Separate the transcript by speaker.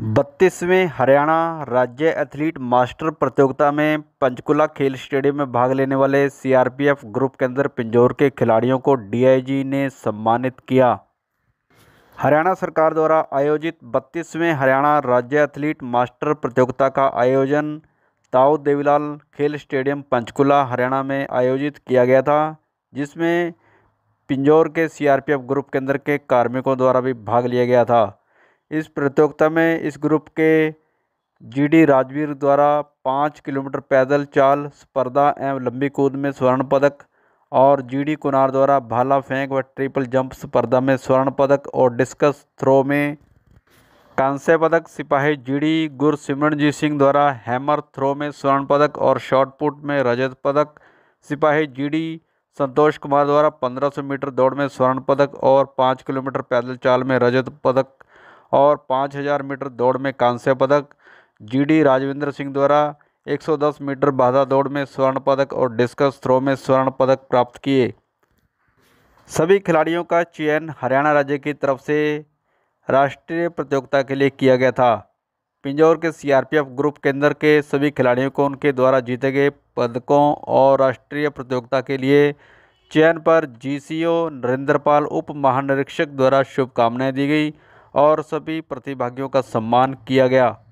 Speaker 1: बत्तीसवें हरियाणा राज्य athlete master प्रतियोगिता में पंचकुला खेल स्टेडियम में भाग लेने वाले सीआरपीएफ ग्रुप के अंदर पिंजौर के खिलाड़ियों को डीआईजी ने सम्मानित किया हरियाणा सरकार द्वारा आयोजित बत्तीसवें हरियाणा राज्य एथलीट मास्टर प्रतियोगिता का आयोजन ताऊ देवीलाल खेल स्टेडियम पंचकुला हरियाणा में आयोजित किया गया था जिसमें पिंजौर के सीआरपीएफ ग्रुप के अंदर के कार्मिकों द्वारा भी भाग लिया गया था इस प्रतियोगिता में इस ग्रुप के जीडी राजवीर द्वारा पाँच किलोमीटर पैदल चाल स्पर्धा एवं लंबी कूद में स्वर्ण पदक और जीडी कुनार द्वारा भाला फेंक व ट्रिपल जंप स्पर्धा में स्वर्ण पदक और डिस्कस थ्रो में कांस्य पदक सिपाही जीडी गुरसिमरनजीत सिंह द्वारा हैमर थ्रो में स्वर्ण पदक और शॉर्टपुट में रजत पदक सिपाही जीडी संतोष कुमार द्वारा 1500 मीटर दौड़ में स्वर्ण पदक और 5 किलोमीटर पैदल चाल में रजत पदक और 5000 मीटर दौड़ में कांस्य पदक जीडी राजवेंद्र सिंह द्वारा 110 मीटर बाधा दौड़ में स्वर्ण पदक और डिस्कस थ्रो में स्वर्ण पदक प्राप्त किए सभी खिलाड़ियों का चयन हरियाणा राज्य की तरफ से राष्ट्रीय प्रतियोगिता के लिए किया गया था पिंजौर के सीआरपीएफ ग्रुप के अंदर के सभी खिलाड़ियों को उनके द्वारा जीते गए पदकों और राष्ट्रीय प्रतियोगिता के लिए चयन पर जीसीओ नरेंद्र पाल उप महानिरीक्षक द्वारा शुभकामनाएं दी गई और सभी प्रतिभागियों का सम्मान किया गया